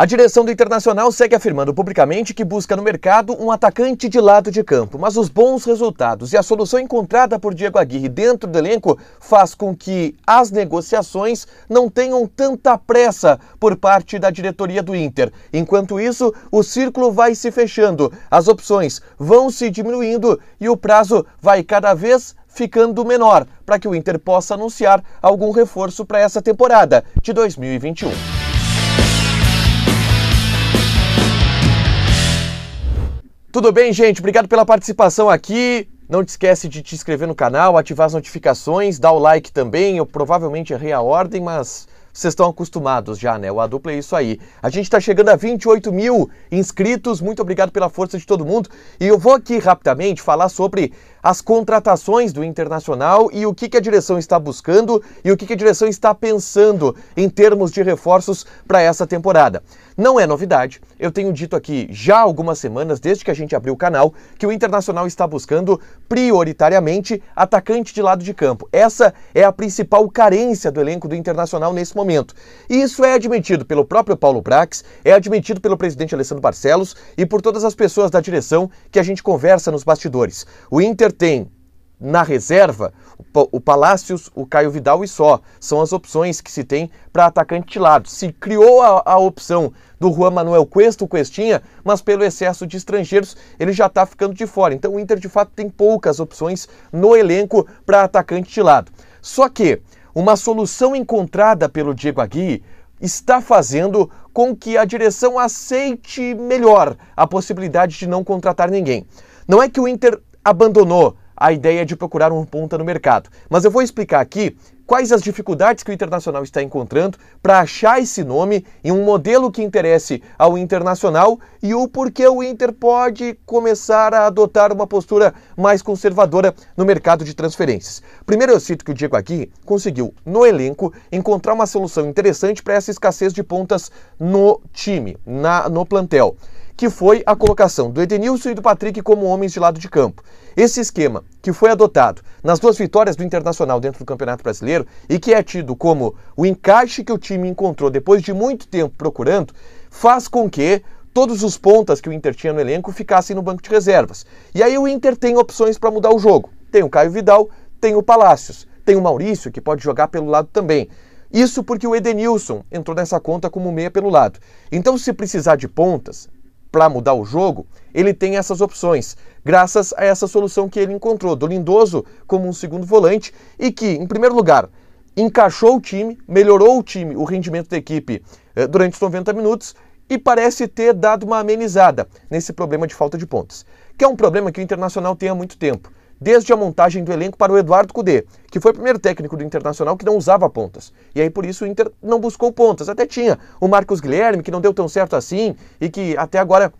A direção do Internacional segue afirmando publicamente que busca no mercado um atacante de lado de campo, mas os bons resultados e a solução encontrada por Diego Aguirre dentro do elenco faz com que as negociações não tenham tanta pressa por parte da diretoria do Inter. Enquanto isso, o círculo vai se fechando, as opções vão se diminuindo e o prazo vai cada vez ficando menor para que o Inter possa anunciar algum reforço para essa temporada de 2021. Tudo bem, gente? Obrigado pela participação aqui. Não te esquece de te inscrever no canal, ativar as notificações, dar o like também. Eu provavelmente errei a ordem, mas vocês estão acostumados já, né? O A dupla é isso aí. A gente está chegando a 28 mil inscritos. Muito obrigado pela força de todo mundo. E eu vou aqui rapidamente falar sobre as contratações do Internacional e o que, que a direção está buscando e o que, que a direção está pensando em termos de reforços para essa temporada. Não é novidade, eu tenho dito aqui já algumas semanas, desde que a gente abriu o canal, que o Internacional está buscando prioritariamente atacante de lado de campo. Essa é a principal carência do elenco do Internacional nesse momento. E isso é admitido pelo próprio Paulo Brax, é admitido pelo presidente Alessandro Barcelos e por todas as pessoas da direção que a gente conversa nos bastidores. O Inter tem na reserva o Palácios, o Caio Vidal e só. São as opções que se tem para atacante de lado. Se criou a, a, opção do Juan Manuel Cuesta, o Cuestinha, mas pelo excesso de estrangeiros ele já está ficando de fora. Então o Inter de fato tem poucas opções no elenco para atacante de lado. Só que uma solução encontrada pelo Diego Agui está fazendo com que a direção aceite melhor a possibilidade de não contratar ninguém. Não é que o Inter abandonou a ideia de procurar um ponta no mercado. Mas eu vou explicar aqui quais as dificuldades que o Internacional está encontrando para achar esse nome em um modelo que interesse ao Internacional e o porquê o Inter pode começar a adotar uma postura mais conservadora no mercado de transferências. Primeiro eu cito que o Diego aqui conseguiu, no elenco, encontrar uma solução interessante para essa escassez de pontas no time, na, no plantel que foi a colocação do Edenilson e do Patrick como homens de lado de campo. Esse esquema, que foi adotado nas duas vitórias do Internacional dentro do Campeonato Brasileiro e que é tido como o encaixe que o time encontrou depois de muito tempo procurando, faz com que todos os pontas que o Inter tinha no elenco ficassem no banco de reservas. E aí o Inter tem opções para mudar o jogo. Tem o Caio Vidal, tem o Palácios, tem o Maurício, que pode jogar pelo lado também. Isso porque o Edenilson entrou nessa conta como meia pelo lado. Então, se precisar de pontas, para mudar o jogo, ele tem essas opções, graças a essa solução que ele encontrou do Lindoso como um segundo volante e que, em primeiro lugar, encaixou o time, melhorou o time, o rendimento da equipe eh, durante os 90 minutos e parece ter dado uma amenizada nesse problema de falta de pontos, que é um problema que o Internacional tem há muito tempo desde a montagem do elenco para o Eduardo Cudê, que foi o primeiro técnico do Internacional que não usava pontas. E aí por isso o Inter não buscou pontas. Até tinha o Marcos Guilherme, que não deu tão certo assim e que até agora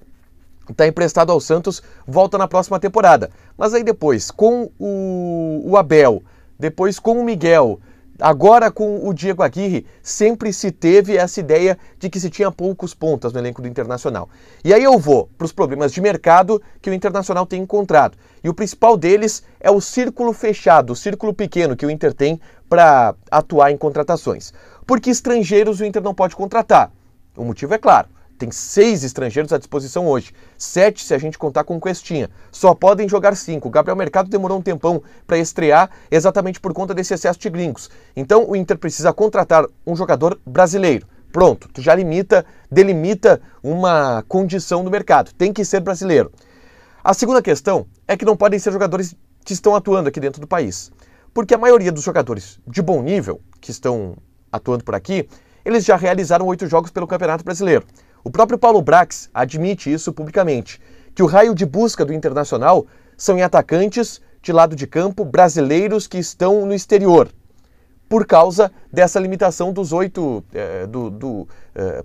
está emprestado ao Santos, volta na próxima temporada. Mas aí depois, com o, o Abel, depois com o Miguel, Agora com o Diego Aguirre, sempre se teve essa ideia de que se tinha poucos pontas no elenco do Internacional. E aí eu vou para os problemas de mercado que o Internacional tem encontrado. E o principal deles é o círculo fechado, o círculo pequeno que o Inter tem para atuar em contratações. Porque estrangeiros o Inter não pode contratar. O motivo é claro. Tem seis estrangeiros à disposição hoje. Sete se a gente contar com Questinha. Só podem jogar cinco. O Gabriel Mercado demorou um tempão para estrear exatamente por conta desse excesso de gringos. Então o Inter precisa contratar um jogador brasileiro. Pronto, tu já limita, delimita uma condição do mercado. Tem que ser brasileiro. A segunda questão é que não podem ser jogadores que estão atuando aqui dentro do país. Porque a maioria dos jogadores de bom nível que estão atuando por aqui, eles já realizaram oito jogos pelo Campeonato Brasileiro. O próprio Paulo Brax admite isso publicamente, que o raio de busca do Internacional são em atacantes de lado de campo brasileiros que estão no exterior, por causa dessa limitação dos oito. Eh, do, do eh,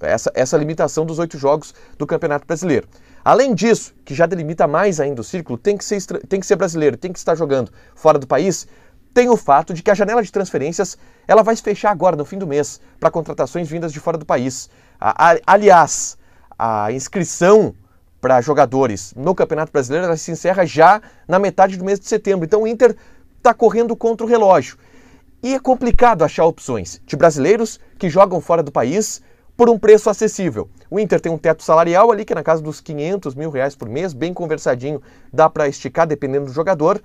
essa, essa limitação dos oito jogos do Campeonato Brasileiro. Além disso, que já delimita mais ainda o círculo, tem que ser, tem que ser brasileiro, tem que estar jogando fora do país tem o fato de que a janela de transferências ela vai se fechar agora, no fim do mês, para contratações vindas de fora do país. A, a, aliás, a inscrição para jogadores no Campeonato Brasileiro ela se encerra já na metade do mês de setembro. Então o Inter está correndo contra o relógio. E é complicado achar opções de brasileiros que jogam fora do país por um preço acessível. O Inter tem um teto salarial ali que é na casa dos 500 mil reais por mês, bem conversadinho, dá para esticar dependendo do jogador.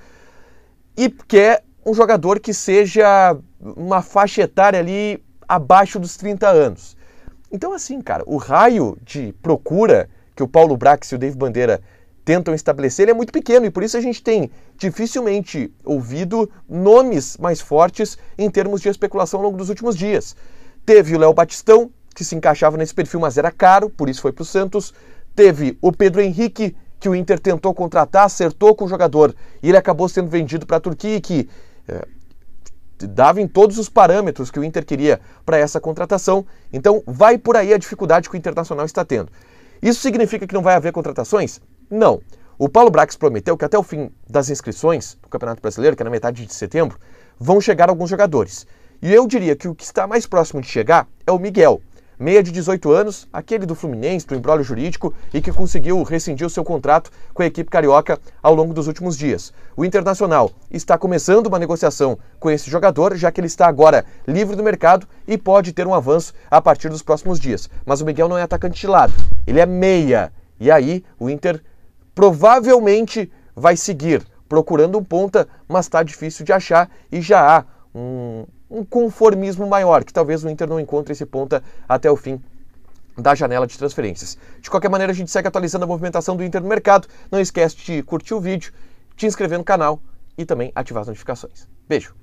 E quer um jogador que seja uma faixa etária ali abaixo dos 30 anos. Então, assim, cara, o raio de procura que o Paulo Brax e o Dave Bandeira tentam estabelecer é muito pequeno e por isso a gente tem dificilmente ouvido nomes mais fortes em termos de especulação ao longo dos últimos dias. Teve o Léo Batistão, que se encaixava nesse perfil, mas era caro, por isso foi para o Santos. Teve o Pedro Henrique, que o Inter tentou contratar, acertou com o jogador e ele acabou sendo vendido para a Turquia, que é, dava em todos os parâmetros que o Inter queria para essa contratação. Então, vai por aí a dificuldade que o Internacional está tendo. Isso significa que não vai haver contratações? Não. O Paulo Brax prometeu que até o fim das inscrições do Campeonato Brasileiro, que é na metade de setembro, vão chegar alguns jogadores. E eu diria que o que está mais próximo de chegar é o Miguel meia de 18 anos, aquele do Fluminense, do embrólio jurídico, e que conseguiu rescindir o seu contrato com a equipe carioca ao longo dos últimos dias. O Internacional está começando uma negociação com esse jogador, já que ele está agora livre do mercado e pode ter um avanço a partir dos próximos dias. Mas o Miguel não é atacante de lado, ele é meia. E aí o Inter provavelmente vai seguir procurando um ponta, mas está difícil de achar e já há um, um conformismo maior, que talvez o Inter não encontre esse ponta até o fim da janela de transferências. De qualquer maneira, a gente segue atualizando a movimentação do Inter no mercado. Não esquece de curtir o vídeo, te inscrever no canal e também ativar as notificações. Beijo!